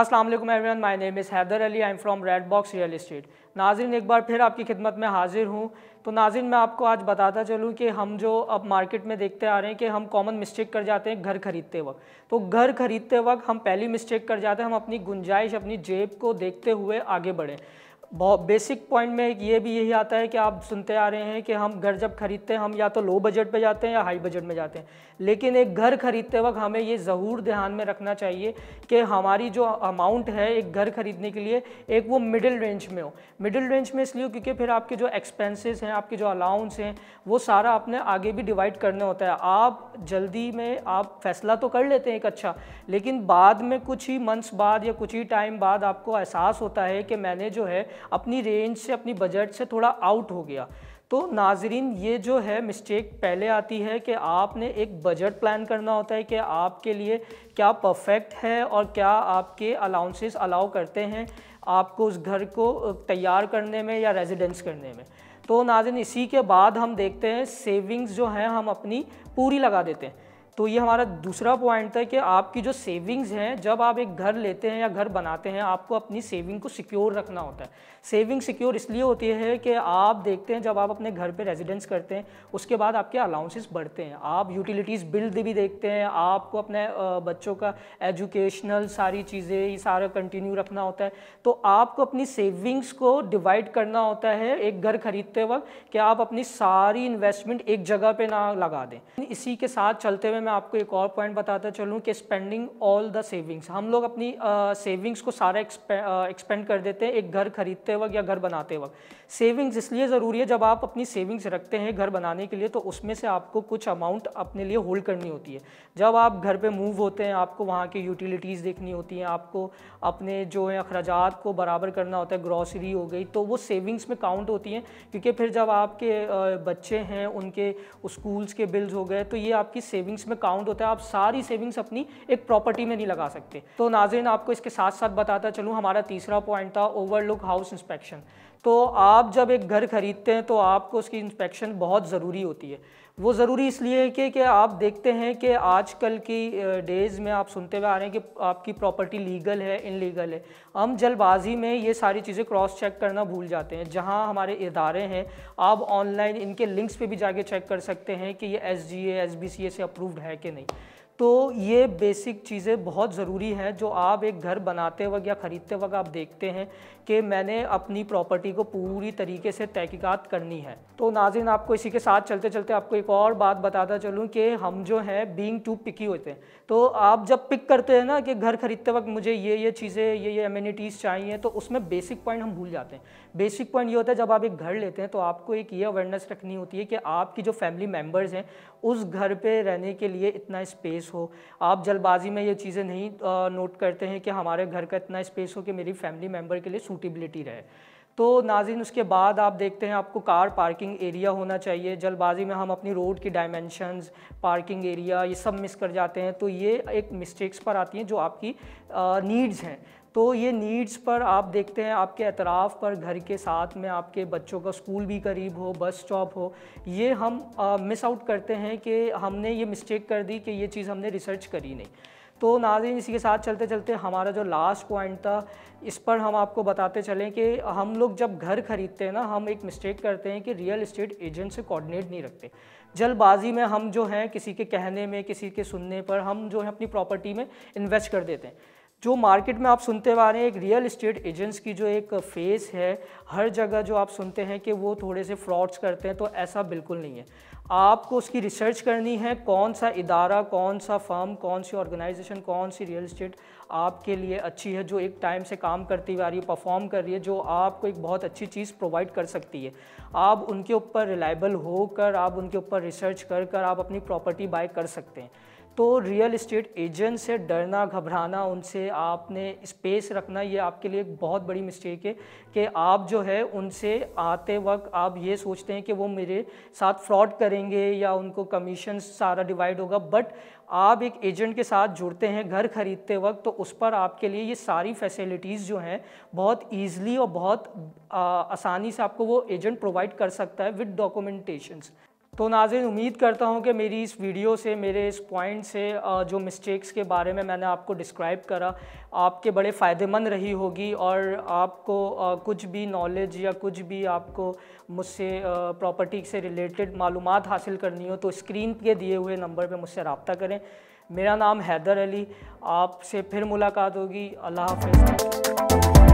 अस्सलाम वालेकुम everyone my name is Haider Ali I am from Red Box Real Estate नाजिन एक बार फिर आपकी खिदमत में हाजिर हूँ तो नाजिन मैं आपको आज बताता चलूँ कि हम जो अब मार्केट में देखते आ रहे हैं कि हम कॉमन मिस्टेक कर जाते हैं घर खरीदते वक्त तो घर खरीदते वक्त हम पहली मिस्टेक कर जाते हैं हम अपनी गुंजाइश अपनी जेब को देखते हुए आगे बढ़ें बहुत बेसिक पॉइंट में ये भी यही आता है कि आप सुनते आ रहे हैं कि हम घर जब खरीदते हैं हम या तो लो बजट पे जाते हैं या हाई बजट में जाते हैं लेकिन एक घर खरीदते वक्त हमें ये ज़रूर ध्यान में रखना चाहिए कि हमारी जो अमाउंट है एक घर खरीदने के लिए एक वो मिडिल रेंज में हो मिडिल रेंज में इसलिए क्योंकि फिर आपके जो एक्सपेंसेस हैं आपके जो अलाउंस हैं वो सारा आपने आगे भी डिवाइड करने होता है आप जल्दी में आप फैसला तो कर लेते हैं एक अच्छा लेकिन बाद में कुछ ही मंथ्स बाद या कुछ ही टाइम बाद आपको एहसास होता है कि मैंने जो है अपनी रेंज से अपनी बजट से थोड़ा आउट हो गया तो नाजरीन ये जो है मिस्टेक पहले आती है कि आपने एक बजट प्लान करना होता है कि आपके लिए क्या परफेक्ट है और क्या आपके अलाउंसेस अलाउ करते हैं आपको उस घर को तैयार करने में या रेजिडेंस करने में तो नाजिन इसी के बाद हम देखते हैं सेविंग्स जो हैं हम अपनी पूरी लगा देते हैं तो ये हमारा दूसरा पॉइंट था कि आपकी जो सेविंग्स हैं जब आप एक घर लेते हैं या घर बनाते हैं आपको अपनी सेविंग को सिक्योर रखना होता है सेविंग सिक्योर इसलिए होती है कि आप देखते हैं जब आप अपने घर पे रेजिडेंस करते हैं उसके बाद आपके अलाउंसेस बढ़ते हैं आप यूटिलिटीज़ बिल भी देखते हैं आपको अपने बच्चों का एजुकेशनल सारी चीज़ें ये सारा कंटिन्यू रखना होता है तो आपको अपनी सेविंग्स को डिवाइड करना होता है एक घर खरीदते वक्त कि आप अपनी सारी इन्वेस्टमेंट एक जगह पर ना लगा दें इसी के साथ चलते हुए मैं आपको एक और पॉइंट बताता चलूँ कि स्पेंडिंग ऑल द सेविंग्स हम लोग अपनी सेविंग्स uh, को सारा एक्सपेंड कर देते हैं एक घर खरीदते वक्त या घर बनाते वक्त सेविंग्स इसलिए ज़रूरी है जब आप अपनी सेविंग्स रखते हैं घर बनाने के लिए तो उसमें से आपको कुछ अमाउंट अपने लिए होल्ड करनी होती है जब आप घर पर मूव होते हैं आपको वहाँ की यूटिलिटीज़ देखनी होती हैं आपको अपने जो है अखराज को बराबर करना होता है ग्रॉसरी हो गई तो वो सेविंग्स में काउंट होती हैं क्योंकि फिर जब आपके बच्चे हैं उनके स्कूल्स के बिल्स हो गए तो ये आपकी सेविंग्स में में काउंट होता है आप सारी सेविंग्स अपनी एक प्रॉपर्टी में नहीं लगा सकते तो नाजरन आपको इसके साथ साथ बताता चलूँ हमारा तीसरा पॉइंट था ओवरलुक हाउस इंस्पेक्शन तो आप जब एक घर खरीदते हैं तो आपको उसकी इंस्पेक्शन बहुत ज़रूरी होती है वो ज़रूरी इसलिए है कि, कि आप देखते हैं कि आजकल की डेज़ में आप सुनते हुए आ रहे हैं कि आपकी प्रॉपर्टी लीगल है इनलीगल है हम जल्दबाजी में ये सारी चीज़ें क्रॉस चेक करना भूल जाते हैं जहाँ हमारे इदारे हैं आप ऑनलाइन इनके लिंक्स पे भी जाके चेक कर सकते हैं कि ये S G S B C A से अप्रूव्ड है कि नहीं तो ये बेसिक चीज़ें बहुत ज़रूरी है जो आप एक घर बनाते वक्त या ख़रीदते वक्त आप देखते हैं कि मैंने अपनी प्रॉपर्टी को पूरी तरीके से तहकीकात करनी है तो नाजिन आपको इसी के साथ चलते चलते आपको एक और बात बताता चलूँ कि हम जो हैं बींग टू पिकी होते हैं तो आप जब पिक करते हैं ना कि घर ख़रीदते वक्त मुझे ये ये चीज़ें ये ये अम्यूनिटीज़ चाहिए तो उसमें बेसिक पॉइंट हम भूल जाते हैं बेसिक पॉइंट ये होता है जब आप एक घर लेते हैं तो आपको एक ये अवेयरनेस रखनी होती है कि आपकी जो फैमिली मेम्बर्स हैं उस घर पर रहने के लिए इतना स्पेस स्पेस हो आप जल्दबाजी में ये चीज़ें नहीं नोट करते हैं कि हमारे घर का इतना स्पेस हो कि मेरी फैमिली मेम्बर के लिए सूटेबिलिटी रहे तो नाजिन उसके बाद आप देखते हैं आपको कार पार्किंग एरिया होना चाहिए जल्दबाजी में हम अपनी रोड की डायमेंशंस पार्किंग एरिया ये सब मिस कर जाते हैं तो ये एक मिस्टेक्स पर आती हैं जो आपकी नीड्स हैं तो ये नीड्स पर आप देखते हैं आपके अतराफ़ पर घर के साथ में आपके बच्चों का स्कूल भी करीब हो बस स्टॉप हो ये हम मिस आउट करते हैं कि हमने ये मिस्टेक कर दी कि ये चीज़ हमने रिसर्च करी नहीं तो नाजिन इसी के साथ चलते चलते हमारा जो लास्ट पॉइंट था इस पर हम आपको बताते चलें कि हम लोग जब घर खरीदते हैं ना हम एक मिस्टेक करते हैं कि रियल इस्टेट एजेंट से कोऑर्डिनेट नहीं रखते जल्दबाजी में हम जो हैं किसी के कहने में किसी के सुनने पर हम जो है अपनी प्रॉपर्टी में इन्वेस्ट कर देते हैं जो मार्केट में आप सुनते आ रहे हैं एक रियल इस्टेट एजेंट्स की जो एक फेस है हर जगह जो आप सुनते हैं कि वो थोड़े से फ्रॉड्स करते हैं तो ऐसा बिल्कुल नहीं है आपको उसकी रिसर्च करनी है कौन सा इदारा कौन सा फर्म कौन सी ऑर्गेनाइजेशन कौन सी रियल इस्टेट आपके लिए अच्छी है जो एक टाइम से काम करती आ रही है परफॉर्म कर रही है जो आपको एक बहुत अच्छी चीज़ प्रोवाइड कर सकती है आप उनके ऊपर रिलायबल होकर आप उनके ऊपर रिसर्च कर कर आप अपनी प्रॉपर्टी बाय कर सकते हैं तो रियल इस्टेट एजेंट से डरना घबराना उनसे आपने स्पेस रखना ये आपके लिए एक बहुत बड़ी मिस्टेक है कि आप जो है उनसे आते वक्त आप ये सोचते हैं कि वो मेरे साथ फ्रॉड करेंगे या उनको कमीशन सारा डिवाइड होगा बट आप एक एजेंट के साथ जुड़ते हैं घर खरीदते वक्त तो उस पर आपके लिए ये सारी फैसिलिटीज़ जो हैं बहुत ईजिली और बहुत आसानी से आपको वो एजेंट प्रोवाइड कर सकता है विद डॉक्यूमेंटेशंस तो नाजिन उम्मीद करता हूँ कि मेरी इस वीडियो से मेरे इस पॉइंट से जो मिस्टेक्स के बारे में मैंने आपको डिस्क्राइब करा आपके बड़े फ़ायदेमंद रही होगी और आपको कुछ भी नॉलेज या कुछ भी आपको मुझसे प्रॉपर्टी से रिलेटेड मालूम हासिल करनी हो तो स्क्रीन के दिए हुए नंबर पर मुझसे रबता करें मेरा नाम हैदर अली आपसे फिर मुलाकात होगी अल्लाह हाफ